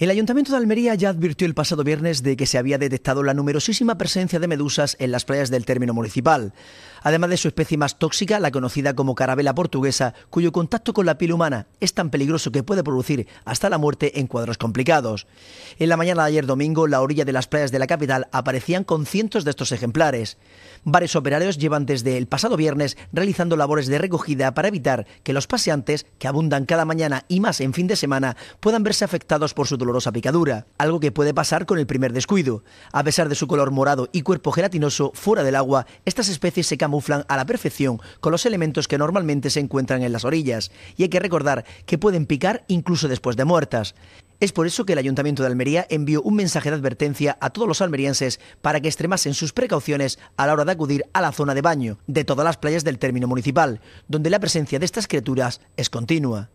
El Ayuntamiento de Almería ya advirtió el pasado viernes de que se había detectado la numerosísima presencia de medusas en las playas del término municipal, además de su especie más tóxica, la conocida como carabela portuguesa, cuyo contacto con la piel humana es tan peligroso que puede producir hasta la muerte en cuadros complicados. En la mañana de ayer domingo, la orilla de las playas de la capital aparecían con cientos de estos ejemplares. Varios operarios llevan desde el pasado viernes realizando labores de recogida para evitar que los paseantes, que abundan cada mañana y más en fin de semana, puedan verse afectados por su dolor dolorosa picadura, algo que puede pasar con el primer descuido. A pesar de su color morado y cuerpo gelatinoso, fuera del agua, estas especies se camuflan a la perfección con los elementos que normalmente se encuentran en las orillas, y hay que recordar que pueden picar incluso después de muertas. Es por eso que el Ayuntamiento de Almería envió un mensaje de advertencia a todos los almerienses para que extremasen sus precauciones a la hora de acudir a la zona de baño de todas las playas del término municipal, donde la presencia de estas criaturas es continua.